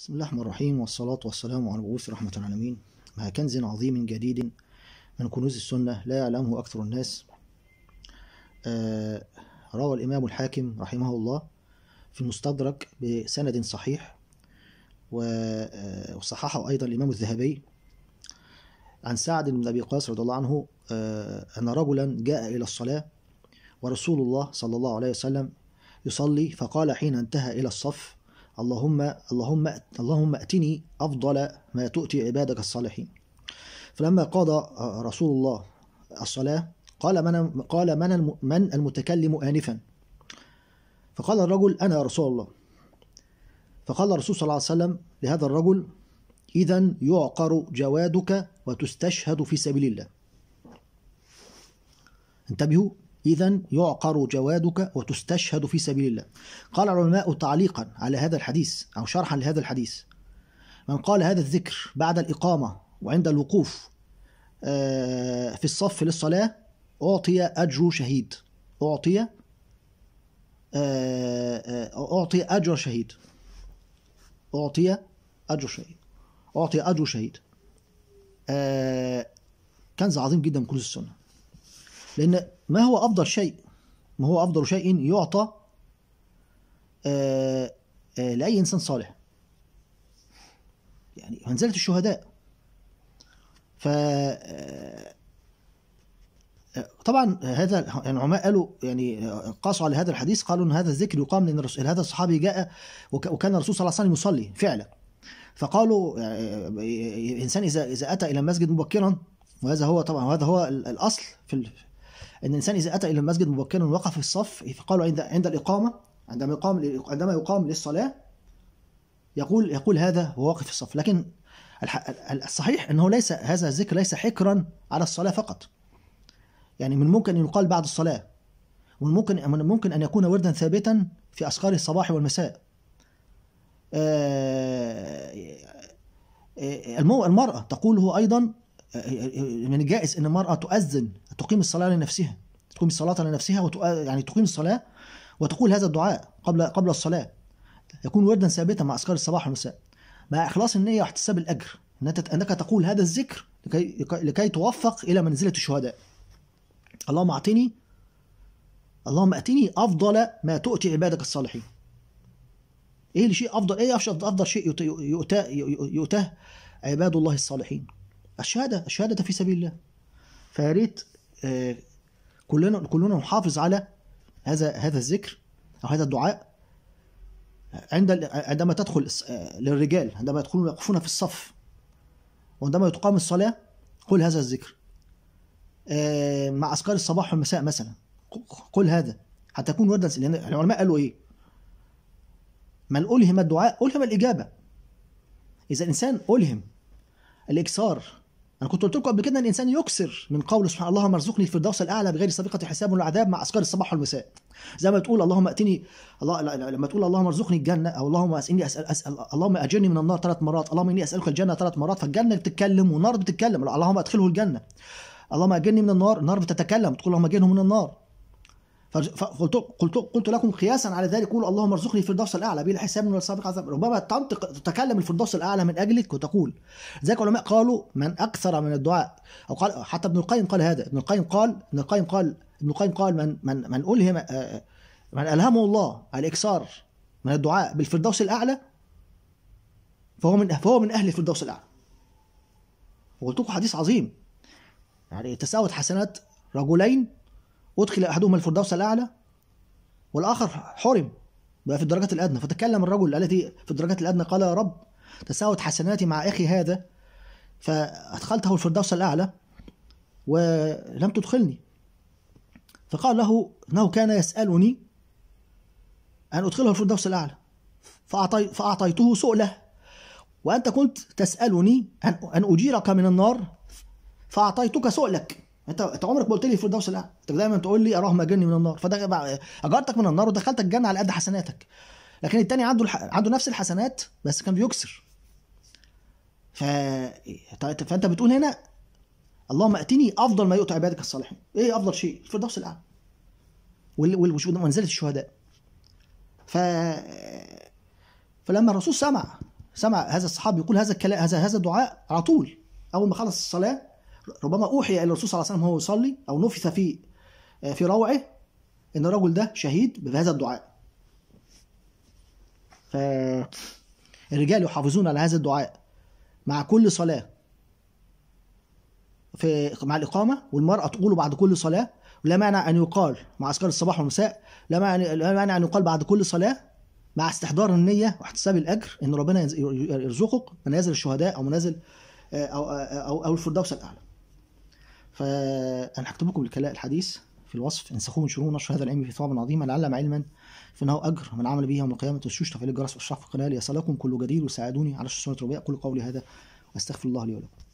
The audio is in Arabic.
بسم الله الرحمن الرحيم والصلاة والسلام على مبعوث رحمة العالمين مع كنز عظيم جديد من كنوز السنة لا يعلمه أكثر الناس آه، روى الإمام الحاكم رحمه الله في المستدرك بسند صحيح آه، وصححه أيضا الإمام الذهبي عن سعد بن أبي قاس رضي الله عنه آه، أن رجلا جاء إلى الصلاة ورسول الله صلى الله عليه وسلم يصلي فقال حين انتهى إلى الصف اللهم اللهم اللهم أتني افضل ما تؤتي عبادك الصالحين فلما قضى رسول الله الصلاه قال من قال من من المتكلم انفا فقال الرجل انا يا رسول الله فقال الرسول صلى الله عليه وسلم لهذا الرجل اذا يعقر جوادك وتستشهد في سبيل الله انتبهوا إذا يعقر جوادك وتستشهد في سبيل الله قال العلماء تعليقا على هذا الحديث أو شرحا لهذا الحديث من قال هذا الذكر بعد الإقامة وعند الوقوف آه، في الصف للصلاة أعطي أجر شهيد أعطي آه، آه، أعطي أجر شهيد أعطي أجر شهيد أعطي أجر شهيد كنز عظيم جدا من كنوز السنة لأن ما هو أفضل شيء ما هو أفضل شيء يعطى آه، آه، لأي إنسان صالح يعني منزلة الشهداء ف آه، طبعا هذا العلماء يعني قالوا يعني قاسوا على هذا الحديث قالوا ان هذا الذكر يقام لان هذا الصحابي جاء وكان الرسول صلى الله عليه وسلم يصلي فعلا فقالوا انسان اذا اذا اتى الى المسجد مبكرا وهذا هو طبعا وهذا هو الاصل في ان الانسان اذا اتى الى المسجد مبكرا وقف في الصف فقالوا عند عند الاقامه عندما يقام عندما يقام للصلاه يقول يقول هذا وهو واقف في الصف لكن الصحيح انه ليس هذا الذكر ليس حكرا على الصلاه فقط يعني من ممكن ان يقال بعد الصلاه ومن ممكن من ممكن ان يكون وردا ثابتا في اذكار الصباح والمساء آه، آه، المرأة تقوله أيضا من يعني الجائز ان المراه تؤذن تقيم الصلاه لنفسها تقيم الصلاه لنفسها يعني تقيم الصلاه وتقول هذا الدعاء قبل قبل الصلاه يكون وردا ثابتا مع اذكار الصباح والمساء مع اخلاص النيه واحتساب الاجر انك تقول هذا الذكر لكي لكي توفق الى منزله الشهداء اللهم اعطني اللهم اتني افضل ما تؤتي عبادك الصالحين ايه اللي شيء افضل ايه افضل شيء يؤتاه يؤتاه عباد الله الصالحين الشهاده الشهاده في سبيل الله فيا ريت آه، كلنا كلنا نحافظ على هذا هذا الذكر او هذا الدعاء عند عندما تدخل آه، للرجال عندما يدخلون يقفون في الصف وعندما تقام الصلاه قل هذا الذكر آه، مع اذكار الصباح والمساء مثلا قل هذا حتى يكون وردا لان العلماء قالوا ايه؟ من الهم الدعاء الهم الاجابه اذا الانسان الهم الاكثار انا كنت قلت لكم قبل كده ان الانسان يكسر من قول سبحان اللهم ارزقني الفردوس الاعلى بغير سابقه حساب ولا عذاب مع اذكار الصباح والمساء زي ما تقول اللهم اتني الله لما تقول اللهم ارزقني الجنه او اللهم اسالني اسال, أسأل اللهم اجرني من النار ثلاث مرات اللهم اني اسالك الجنه ثلاث مرات فالجنه بتتكلم والنار بتتكلم اللهم ادخله الجنه اللهم اجرني من النار النار بتتكلم تقول اللهم اجرني من النار فقلت قلت قلت لكم قياسا على ذلك قولوا اللهم ارزقني الفردوس الاعلى بلا حساب ولا سابق عذاب ربما تتكلم الفردوس الاعلى من اجلك وتقول ذلك العلماء قالوا من اكثر من الدعاء او قال حتى ابن القيم قال هذا ابن القيم قال ابن القيم قال ابن القيم قال من من من الهم آه، آه، من الهمه الله الاكثار من الدعاء بالفردوس الاعلى فهو من فهو من اهل الفردوس الاعلى وقلت لكم حديث عظيم يعني تساوت حسنات رجلين أدخل احدهما الفردوس الأعلى والآخر حرم بقى في الدرجات الأدنى فتكلم الرجل التي في الدرجات الأدنى قال يا رب تساوت حسناتي مع أخي هذا فأدخلته الفردوس الأعلى ولم تدخلني فقال له إنه كان يسألني أن أدخله الفردوس الأعلى فأعطي فأعطيته سؤله وأنت كنت تسألني أن أجيرك من النار فأعطيتك سؤلك انت انت عمرك ما قلت لي الفردوس الاعلى، انت دايما تقول لي اراه مجني من النار فده اجرتك من النار ودخلتك الجنه على قد حسناتك لكن التاني عنده الح... عنده نفس الحسنات بس كان بيكسر ف... فانت بتقول هنا اللهم اتني افضل ما يؤتى عبادك الصالحين ايه افضل شيء الفردوس الاعلى ومنزله الشهداء ف فلما الرسول سمع سمع هذا الصحابي يقول هذا الكلام هذا هذا الدعاء على طول اول ما خلص الصلاه ربما اوحي الى الرسول صلى الله عليه وسلم وهو يصلي او نفث في آه، في روعه ان الرجل ده شهيد بهذا الدعاء فالرجال يحافظون على هذا الدعاء مع كل صلاه في مع الاقامه والمراه تقوله بعد كل صلاه لا مانع ان يقال مع اذكار الصباح والمساء لا مانع لا مانع ان يقال بعد كل صلاه مع استحضار النيه واحتساب الاجر ان ربنا يرزقك منازل الشهداء او منازل آه، او آه، او, أو الفردوس الاعلى فانا هكتب لكم الكلاء الحديث في الوصف انسخوه وانشروه نشر هذا العلم في ثواب عظيم لعلم علما فانه اجر من عمل به يوم القيامه وشوش تفعيل الجرس والشرح في القناه ليصلكم كل جديد وساعدوني على الشؤون الربيع قولوا قولي هذا واستغفر الله لي ولكم